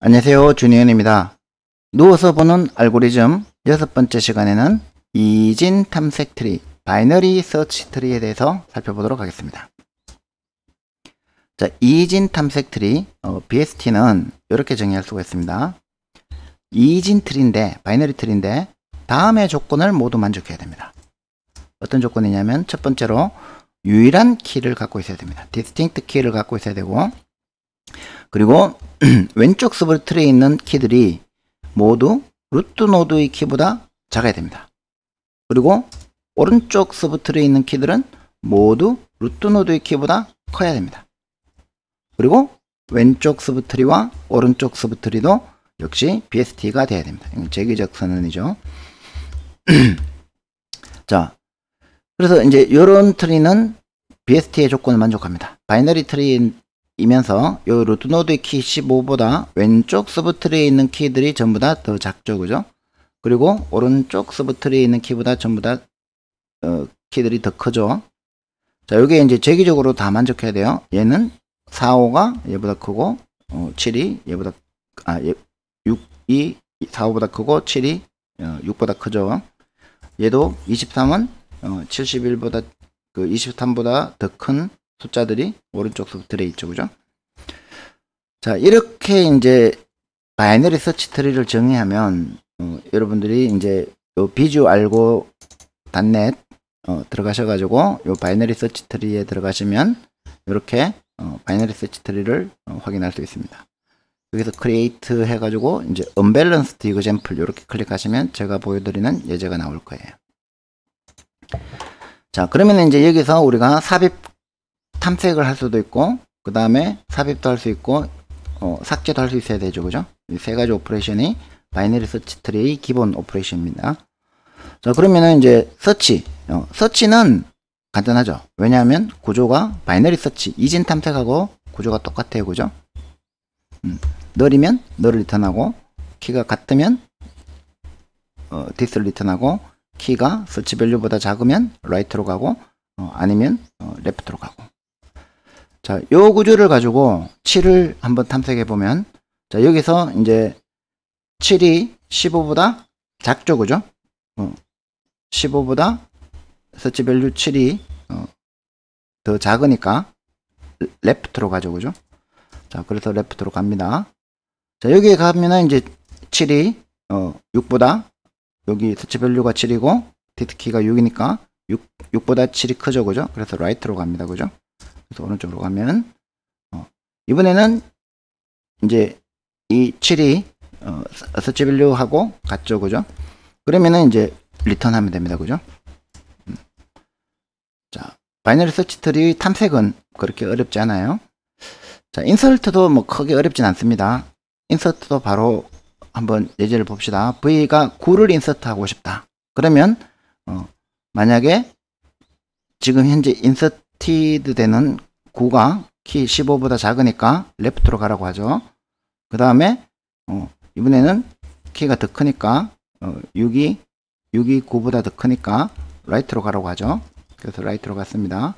안녕하세요. 준희은입니다. 누워서 보는 알고리즘 여섯 번째 시간에는 이진 탐색 트리, 바이너리 서치 트리에 대해서 살펴보도록 하겠습니다. 자, 이진 탐색 트리, 어, BST는 이렇게 정의할 수가 있습니다. 이진 트리인데, 바이너리 트리인데, 다음의 조건을 모두 만족해야 됩니다. 어떤 조건이냐면, 첫 번째로 유일한 키를 갖고 있어야 됩니다. 디스팅트 키를 갖고 있어야 되고, 그리고 왼쪽 서브 트 틀에 있는 키들이 모두 루트 노드의 키보다 작아야 됩니다. 그리고 오른쪽 서브 트 틀에 있는 키들은 모두 루트 노드의 키보다 커야 됩니다. 그리고 왼쪽 서브 트리와 오른쪽 서브 트리도 역시 BST가 돼야 됩니다. 제기적 선언이죠. 자, 그래서 이제 이런 트리는 BST의 조건을 만족합니다. 바이너리 트리 이면서 요 루트 노드 키 15보다 왼쪽 서브트리에 있는 키들이 전부 다 더 작죠 그죠 그리고 오른쪽 서브트리에 있는 키보다 전부 다 어, 키들이 더 크죠 자 요게 이제 재기적으로 다 만족해야 돼요 얘는 4, 5가 얘보다 크고 어, 7이 얘보다 아 얘, 6, 2, 4, 5보다 크고 7이 어, 6보다 크죠 얘도 23은 어, 71보다 그 23보다 더큰 숫자들이 오른쪽 속프트에 있죠. 그죠? 자, 이렇게 이제 바이너리 서치 트리를 정의하면 어, 여러분들이 이제 요 비주 알고 단넷 어, 들어가셔가지고 요 바이너리 서치 트리에 들어가시면 이렇게 어, 바이너리 서치 트리를 어, 확인할 수 있습니다. 여기서 크리에이트 해가지고 이제 언밸런스 l a n c e 이렇게 클릭하시면 제가 보여드리는 예제가 나올 거예요. 자 그러면 이제 여기서 우리가 삽입 탐색을 할 수도 있고 그 다음에 삽입도 할 수 있고 어, 삭제도 할 수 있어야 되죠 그죠 이 세 가지 오퍼레이션이 바이너리 서치 트리의 기본 오퍼레이션입니다 자 그러면은 이제 서치 어, 서치는 간단하죠 왜냐하면 구조가 바이너리 서치 이진 탐색하고 구조가 똑같아요 그죠 음, 널이면 널을 리턴하고 키가 같으면 어, 디스를 리턴하고 키가 서치 밸류보다 작으면 라이트로 가고 어, 아니면 어, 레프트로 가고 자, 요 구조를 가지고 7을 한번 탐색해 보면 자, 여기서 이제 7이 15보다 작죠, 그죠? 어, 15보다 서치 밸류 7이 어, 더 작으니까 레프트로 가죠, 그죠? 자, 그래서 레프트로 갑니다. 자, 여기에 가면은 이제 7이 어, 6보다 여기 서치 밸류가 7이고 디스키가 6이니까 6, 6보다 7이 크죠, 그죠? 그래서 라이트로 갑니다, 그죠? 그래서 오른쪽으로 가면 어, 이번에는 이제 이 7이 어, 서치 밸류하고 같죠 그죠 그러면은 이제 리턴 하면 됩니다 그죠 음. 자 바이너리 서치 트리 탐색은 그렇게 어렵지 않아요 자 인서트도 뭐 크게 어렵진 않습니다 인서트도 바로 한번 예제를 봅시다 v가 9를 인서트 하고 싶다 그러면 어, 만약에 지금 현재 인서트 티드 되는 9가 키 15보다 작으니까 레프트로 가라고 하죠. 그 다음에 어, 이번에는 키가 더 크니까 어, 6이 6이 9보다 더 크니까 라이트로 가라고 하죠. 그래서 라이트로 갔습니다.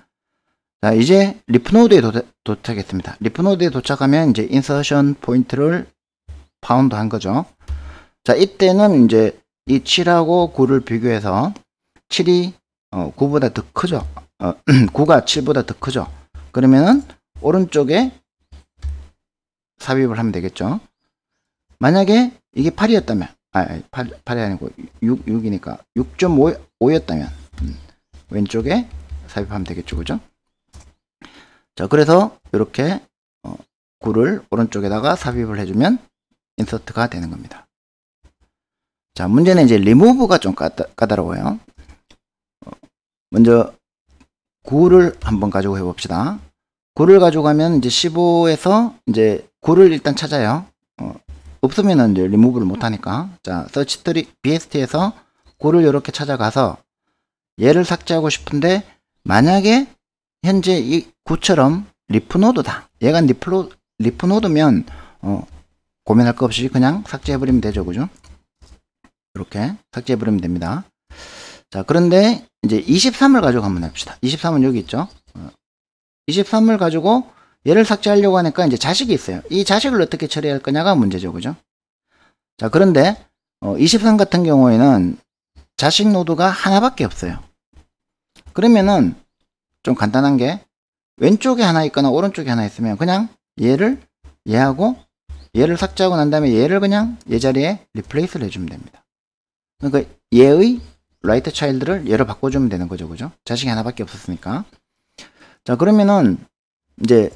자 이제 리프 노드에 도착, 했습니다 리프 노드에 도착하면 이제 인서션 포인트를 파운드 한 거죠. 자 이때는 이제 이 7하고 9를 비교해서 7이 어, 9보다 더 크죠. 어, 9가 7보다 더 크죠. 그러면은 오른쪽에 삽입을 하면 되겠죠. 만약에 이게 8이었다면 아 8, 8이 아니고 6, 6이니까 6.5였다면 음, 왼쪽에 삽입하면 되겠죠. 그죠? 자 그래서 이렇게 어, 9를 오른쪽에다가 삽입을 해주면 인서트가 되는 겁니다. 자 문제는 이제 리무브가 좀 까다, 까다로워요. 어, 먼저 9를 한번 가지고 해봅시다. 9를 가져가면 이제 15에서 이제 9를 일단 찾아요. 어, 없으면 이제 리무브를 못하니까. 자, s e a r bst에서 9를 이렇게 찾아가서 얘를 삭제하고 싶은데 만약에 현재 이 9처럼 리프노드다. 얘가 리프로, 리프노드면 어, 고민할 것 없이 그냥 삭제해버리면 되죠. 그죠? 이렇게 삭제해버리면 됩니다. 자, 그런데 이제 23을 가지고 한번 해봅시다. 23은 여기 있죠. 23을 어. 가지고 얘를 삭제하려고 하니까 이제 자식이 있어요. 이 자식을 어떻게 처리할 거냐가 문제죠. 그죠? 자, 그런데 23 어, 같은 경우에는 자식 노드가 하나밖에 없어요. 그러면은 좀 간단한 게 왼쪽에 하나 있거나 오른쪽에 하나 있으면 그냥 얘를 얘하고 얘를 삭제하고 난 다음에 얘를 그냥 얘 자리에 리플레이스를 해주면 됩니다. 그러니까 얘의 라이트 차일드를 얘로 바꿔주면 되는 거죠. 그죠? 자식이 하나밖에 없었으니까. 자, 그러면은 이제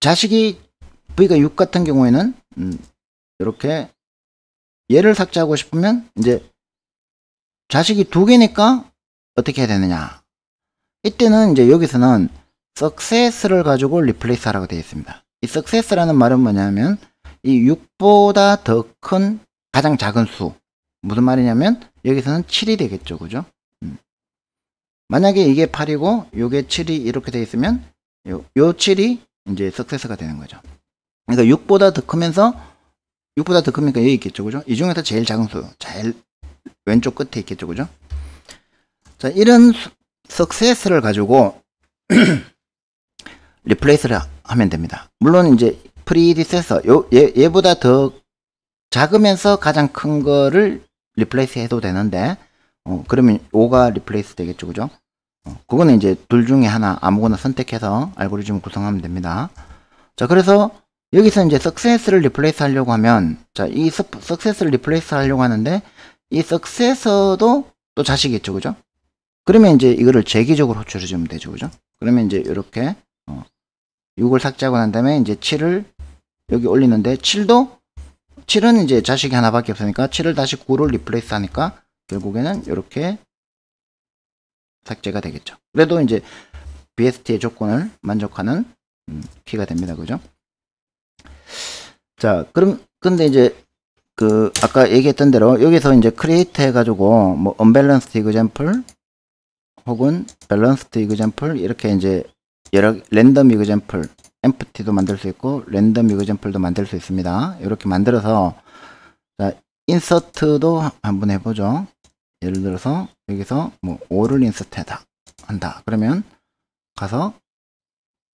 자식이 v가 6 같은 경우에는 음, 이렇게 얘를 삭제하고 싶으면 이제 자식이 두 개니까 어떻게 해야 되느냐 이때는 이제 여기서는 success를 가지고 리플레이스 하라고 되어 있습니다 이 success라는 말은 뭐냐면 이 6보다 더 큰 가장 작은 수 무슨 말이냐면 여기서는 7이 되겠죠 그죠 음. 만약에 이게 8이고 요게 7이 이렇게 돼 있으면 요, 요 7이 이제 석세스가 되는 거죠 그러니까 6보다 더 크면서 6보다 더 크니까 여기 있겠죠 그죠 이 중에서 제일 작은 수 제일 왼쪽 끝에 있겠죠 그죠 자 이런 석세스를 가지고 리플레이스를 하면 됩니다 물론 이제 프리디세서 요, 얘, 얘보다 더 작으면서 가장 큰 거를 리플레이스 해도 되는데 어, 그러면 5가 리플레이스 되겠죠 그죠 어, 그거는 이제 둘 중에 하나 아무거나 선택해서 알고리즘 을 구성하면 됩니다 자 그래서 여기서 이제 석세스를 리플레이스 하려고 하면 자이 석세스를 리플레이스 하려고 하는데 이 석세서도 또 자식이겠죠 그죠 그러면 이제 이거를 재기적으로 호출해 주면 되죠 그죠 그러면 이제 이렇게 어, 6을 삭제하고 난 다음에 이제 7을 여기 올리는데 7도 7은 이제 자식이 하나밖에 없으니까 7을 다시 9로 리플레이스 하니까 결국에는 이렇게 삭제가 되겠죠. 그래도 이제 BST의 조건을 만족하는 음, 키가 됩니다. 그죠? 자, 그럼 근데 이제 그 아까 얘기했던 대로 여기서 이제 크리에이트 해가지고 뭐 u n b a l a n c e 혹은 밸런스 a 이그 e 플 이렇게 이제 여러 랜덤 e x a m p 엠프티도 만들 수 있고 랜덤 이그젠플도 만들 수 있습니다. 이렇게 만들어서 자, 인서트도 한번 해보죠. 예를 들어서 여기서 뭐 5를 인서트하다 한다. 그러면 가서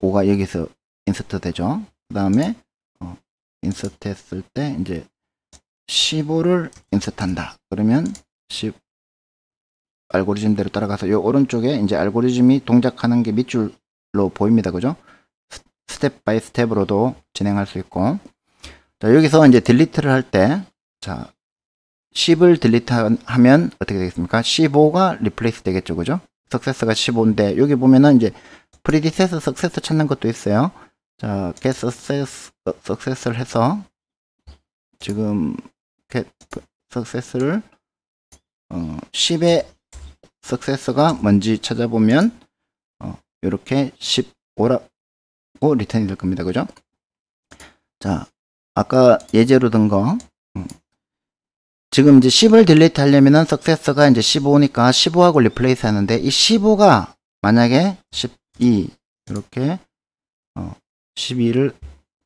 5가 여기서 인서트 되죠. 그 다음에 어, 인서트 했을 때 이제 15를 인서트한다. 그러면 10 알고리즘대로 따라가서 요 오른쪽에 이제 알고리즘이 동작하는 게 밑줄로 보입니다. 그죠? 스텝 바이 스텝으로도 진행할 수 있고 자, 여기서 이제 딜리트를 할 때 자, 10을 딜리트 하면 어떻게 되겠습니까? 15가 리플레이스 되겠죠. 그죠? 석세스가 15인데 여기 보면은 이제 프리디세스 석세스 찾는 것도 있어요. 자, get success, success를 해서 지금 get success를 어, 10의 success가 뭔지 찾아보면 어, 이렇게 15라 오 리턴이 될 겁니다. 그죠? 자, 아까 예제로 든 거. 음. 지금 이제 10을 딜리트 하려면은 석세스가 이제 15니까 15하고 리플레이스 하는데 이 15가 만약에 12 이렇게 어 12를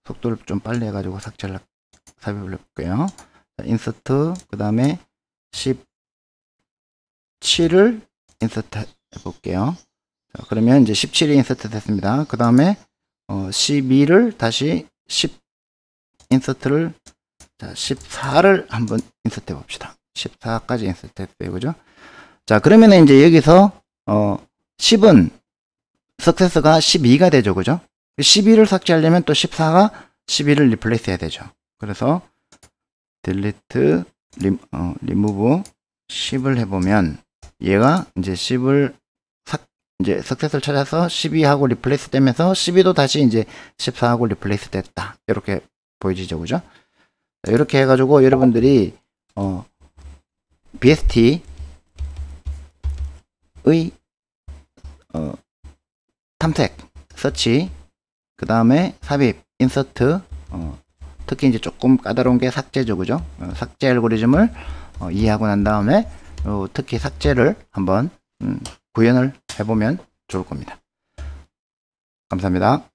속도를 좀 빨리 해가지고 삭제를 삽입을 해볼게요. 인서트 그 다음에 17을 인서트 해볼게요. 자, 그러면 이제 17이 인서트 됐습니다. 그 다음에 어, 12를 다시 10 인서트를 자, 14를 한번 인서트 해 봅시다. 14까지 인서트 했어요. 그죠? 자, 그러면 은 이제 여기서 어 10은 석세스가 12가 되죠. 그죠? 12를 삭제하려면 또 14가 12를 리플레이스 해야 되죠. 그래서 delete 리, 어, remove 10을 해 보면 얘가 이제 10을 이제 석세스를 찾아서 12하고 리플레이스 되면서 12도 다시 이제 14하고 리플레이스 됐다. 이렇게 보여지죠. 그죠? 이렇게 해가지고 여러분들이 어, BST의 어, 탐색, 서치, 그 다음에 삽입, 인서트, 어, 특히 이제 조금 까다로운 게 삭제죠, 그죠? 어, 삭제 알고리즘을 어, 이해하고 난 다음에 어, 특히 삭제를 한번 음, 구현을 해보면 좋을 겁니다. 감사합니다.